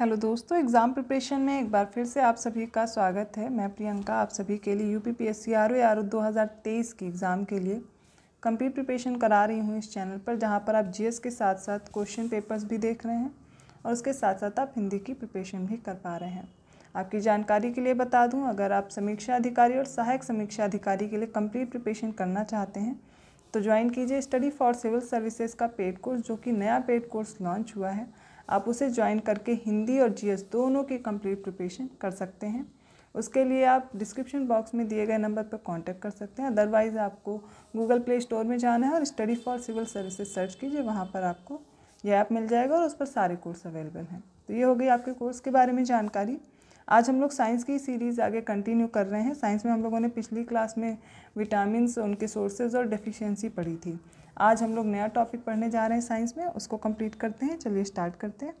hello दोस्तों exam preparation में एक बार फिर से आप सभी का स्वागत है मैं प्रियंका आप सभी के लिए U P P S C R O R O दो हज़ार तेईस की एग्ज़ाम के लिए कंप्लीट प्रिपरेशन करा रही हूँ इस चैनल पर जहाँ पर आप जी एस के साथ साथ क्वेश्चन पेपर्स भी देख रहे हैं और उसके साथ साथ आप हिंदी की प्रिपरेशन भी कर पा रहे हैं आपकी जानकारी के लिए बता दूँ अगर आप समीक्षा अधिकारी और सहायक समीक्षा अधिकारी के लिए कंप्लीट प्रिपरेशन करना चाहते हैं तो ज्वाइन कीजिए स्टडी फॉर सिविल सर्विसेज का पेड कोर्स जो कि नया पेड कोर्स लॉन्च हुआ है आप उसे ज्वाइन करके हिंदी और जीएस दोनों की कंप्लीट प्रिपरेशन कर सकते हैं उसके लिए आप डिस्क्रिप्शन बॉक्स में दिए गए नंबर पर कांटेक्ट कर सकते हैं अदरवाइज़ आपको गूगल प्ले स्टोर में जाना है और study for civil services search कीजिए वहाँ पर आपको यह ऐप मिल जाएगा और उस पर सारे कोर्स अवेलेबल हैं तो ये हो गई आपके कोर्स के बारे में जानकारी आज हम लोग साइंस की सीरीज़ आगे कंटिन्यू कर रहे हैं साइंस में हम लोगों ने पिछली क्लास में विटामिन उनके सोर्सेज और डेफिशिएंसी पढ़ी थी आज हम लोग नया टॉपिक पढ़ने जा रहे हैं साइंस में उसको कंप्लीट करते हैं चलिए स्टार्ट करते हैं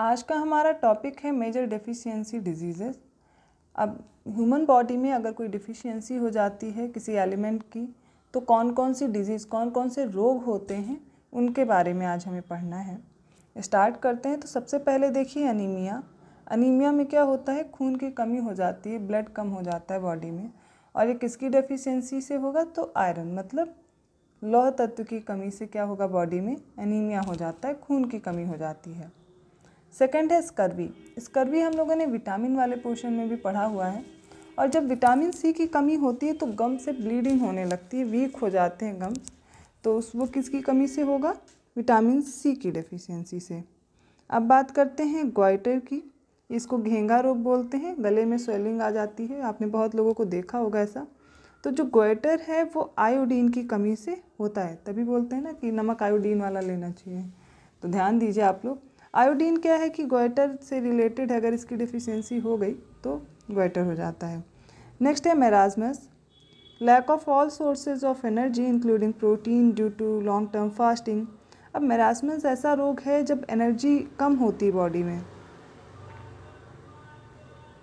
आज का हमारा टॉपिक है मेजर डिफिशियंसी डिजीज़ेस अब ह्यूमन बॉडी में अगर कोई डिफिशियंसी हो जाती है किसी एलिमेंट की तो कौन कौन सी डिजीज़ कौन कौन से रोग होते हैं उनके बारे में आज हमें पढ़ना है स्टार्ट करते हैं तो सबसे पहले देखिए अनीमिया अनीमिया में क्या होता है खून की कमी हो जाती है ब्लड कम हो जाता है बॉडी में और ये किसकी डेफिशिएंसी से होगा तो आयरन मतलब लौह तत्व की कमी से क्या होगा बॉडी में एनीमिया हो जाता है खून की कमी हो जाती है सेकंड है स्कर्वी स्कर्वी हम लोगों ने विटामिन वाले पोर्शन में भी पढ़ा हुआ है और जब विटामिन सी की कमी होती है तो गम से ब्लीडिंग होने लगती है वीक हो जाते हैं गम तो उस वो किसकी कमी से होगा विटामिन सी की डेफिशिएंसी से अब बात करते हैं ग्वाइटर की इसको घेंगा रोग बोलते हैं गले में स्वेलिंग आ जाती है आपने बहुत लोगों को देखा होगा ऐसा तो जो गोइटर है वो आयोडीन की कमी से होता है तभी बोलते हैं ना कि नमक आयोडीन वाला लेना चाहिए तो ध्यान दीजिए आप लोग आयोडीन क्या है कि गोइटर से रिलेटेड अगर इसकी डिफिशेंसी हो गई तो गोइटर हो जाता है नेक्स्ट है marasmus lack of all sources of energy including protein due to long term fasting अब मेराजमस ऐसा रोग है जब एनर्जी कम होती है बॉडी में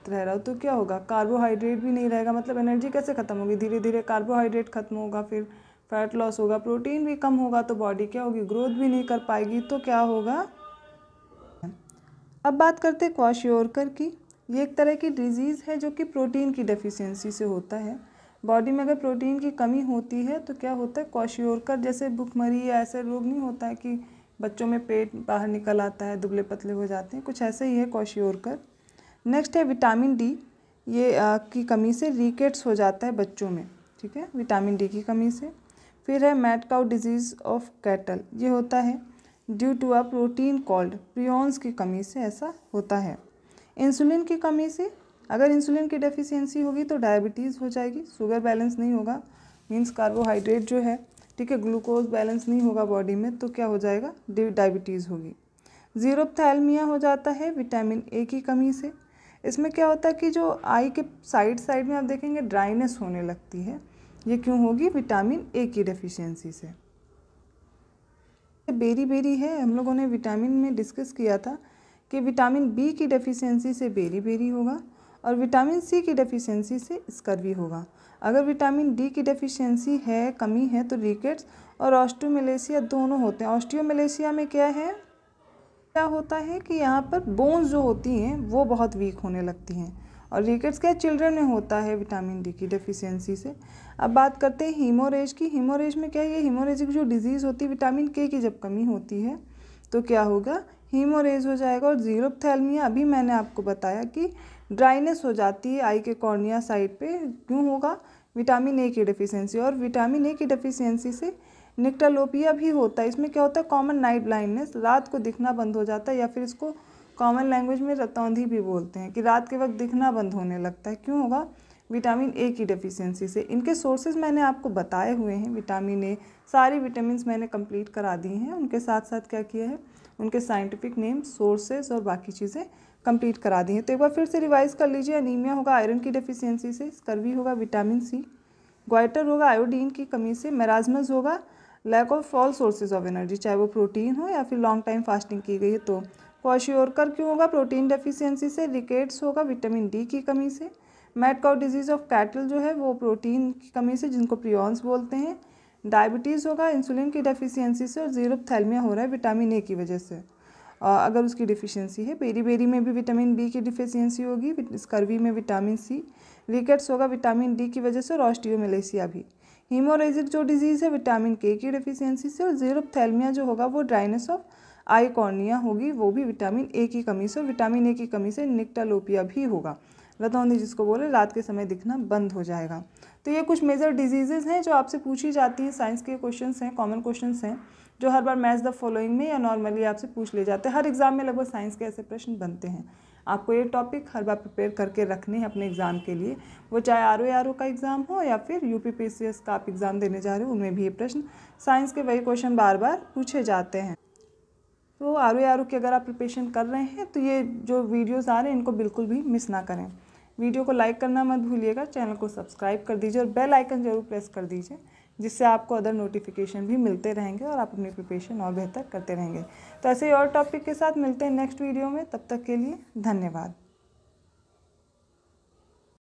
रह रहा हो तो क्या होगा कार्बोहाइड्रेट भी नहीं रहेगा मतलब एनर्जी कैसे ख़त्म होगी धीरे धीरे कार्बोहाइड्रेट ख़त्म होगा फिर फैट लॉस होगा प्रोटीन भी कम होगा तो बॉडी क्या होगी ग्रोथ भी नहीं कर पाएगी तो क्या होगा अब बात करते हैं क्वाशियोरकर की ये एक तरह की डिजीज़ है जो कि प्रोटीन की डेफिशिएंसी से होता है बॉडी में अगर प्रोटीन की कमी होती है तो क्या होता है क्वाशियोरकर जैसे भुखमरी या ऐसे रोग नहीं होता है कि बच्चों में पेट बाहर निकल आता है दुबले पतले हो जाते हैं कुछ ऐसे ही है क्वाशियोरकर नेक्स्ट है विटामिन डी ये आ, की कमी से रिकेट्स हो जाता है बच्चों में ठीक है विटामिन डी की कमी से फिर है मैटकाउ डिजीज़ ऑफ कैटल ये होता है due to a protein called prions की कमी से ऐसा होता है इंसुलिन की कमी से अगर इंसुलिन की डेफिशिएंसी होगी तो डायबिटीज़ हो जाएगी शुगर बैलेंस नहीं होगा मींस कार्बोहाइड्रेट जो है ठीक है ग्लूकोज बैलेंस नहीं होगा बॉडी में तो क्या हो जाएगा डायबिटीज़ होगी जीरोपथैलमिया हो जाता है विटामिन ए की कमी से इसमें क्या होता है कि जो आई के साइड साइड में आप देखेंगे ड्राइनेस होने लगती है ये क्यों होगी विटामिन ए की डेफिशिएंसी से बेरी बेरी है हम लोगों ने विटामिन में डिस्कस किया था कि विटामिन बी की डेफिशिएंसी से बेरी बेरी होगा और विटामिन सी की डेफिशिएंसी से स्कर्वी होगा अगर विटामिन डी की डेफिशिएंसी है कमी है तो रिकेट्स और ऑस्ट्रोमलेशिया दोनों होते हैं ऑस्ट्रियोमलेशिया में क्या है क्या होता है कि यहाँ पर बोन्स जो होती हैं वो बहुत वीक होने लगती हैं और रिकेट्स क्या चिल्ड्रन में होता है विटामिन डी की डेफिशिएंसी से अब बात करते हैं हीमोरेज की हीमोरेज में क्या है ये हीमोरेजिक जो डिजीज़ होती है विटामिन के की जब कमी होती है तो क्या होगा हीमोरेज हो जाएगा और जीरोपथैलमिया अभी मैंने आपको बताया कि ड्राइनेस हो जाती है आई के कॉर्निया साइड पे क्यों होगा विटामिन ए की डेफिशिएंसी और विटामिन ए की डेफिशिएंसी से निक्टालोपिया भी होता है इसमें क्या होता है कॉमन नाइट ब्लाइंडनेस रात को दिखना बंद हो जाता है या फिर इसको कॉमन लैंग्वेज में रतौंधी भी बोलते हैं कि रात के वक्त दिखना बंद होने लगता है क्यों होगा विटामिन ए की डेफिशिएंसी से इनके सोर्सेज मैंने आपको बताए हुए हैं विटामिन ए सारी विटामिन मैंने कंप्लीट करा दी हैं उनके साथ साथ क्या किया है उनके साइंटिफिक नेम सोर्सेज और बाकी चीज़ें कंप्लीट करा दी हैं तो एक बार फिर से रिवाइज कर लीजिए अनीमिया होगा आयरन की डिफिशियंसी से स्कर्वी होगा विटामिन सी ग्वाइटर होगा आयोडीन की कमी से मेराजमस होगा lack of all sources of energy चाहे वो प्रोटीन हो या फिर लॉन्ग टाइम फास्टिंग की गई तो तो कर क्यों होगा प्रोटीन डेफिशिएंसी से रिकेट्स होगा विटामिन डी की कमी से mad cow disease of cattle जो है वो प्रोटीन की कमी से जिनको प्रियॉन्स बोलते हैं डायबिटीज़ होगा इंसुलिन की डेफिशिएंसी से और थैलमिया हो रहा है विटामिन ए की वजह से अगर उसकी डिफिशियंसी है बेरी बेरी में भी विटामिन बी की डिफिशियंसी होगी स्कर्वी में विटामिन सी रिकेट्स होगा विटामिन डी की वजह से और ऑस्टियोमलेसिया भी हीमोरेजिक जो डिजीज़ है विटामिन के की डिफिशियंसी से और जीरोपथैलमिया जो होगा वो ड्राइनेस ऑफ आई कॉर्निया होगी वो भी विटामिन ए की कमी से और विटामिन ए की कमी से निकटालोपिया भी होगा लतौंदी जिसको बोले रात के समय दिखना बंद हो जाएगा तो ये कुछ मेजर डिजीज़ेज़ हैं जो आपसे पूछी जाती हैं साइंस के क्वेश्चन हैं कॉमन क्वेश्चन हैं जो हर बार मैच द फॉलोइंग में या नॉर्मली आपसे पूछ ले जाते हैं हर एग्ज़ाम में लगभग साइंस के ऐसे प्रश्न बनते हैं आपको ये टॉपिक हर बार प्रिपेयर करके रखने हैं अपने एग्ज़ाम के लिए वो चाहे आर ओ आर ओ का एग्ज़ाम हो या फिर U P P C S का आप एग्ज़ाम देने जा रहे हो उनमें भी ये प्रश्न साइंस के वही क्वेश्चन बार बार पूछे जाते हैं तो आर ओ आर ओ की अगर आप प्रिपरेशन कर रहे हैं तो ये जो वीडियोज़ आ रहे हैं इनको बिल्कुल भी मिस ना करें वीडियो को लाइक करना मत भूलिएगा चैनल को सब्सक्राइब कर दीजिए और बेल आइकन ज़रूर प्रेस कर दीजिए जिससे आपको अदर नोटिफिकेशन भी मिलते रहेंगे और आप अपनी प्रिपरेशन और बेहतर करते रहेंगे तो ऐसे ही और टॉपिक के साथ मिलते हैं नेक्स्ट वीडियो में तब तक के लिए धन्यवाद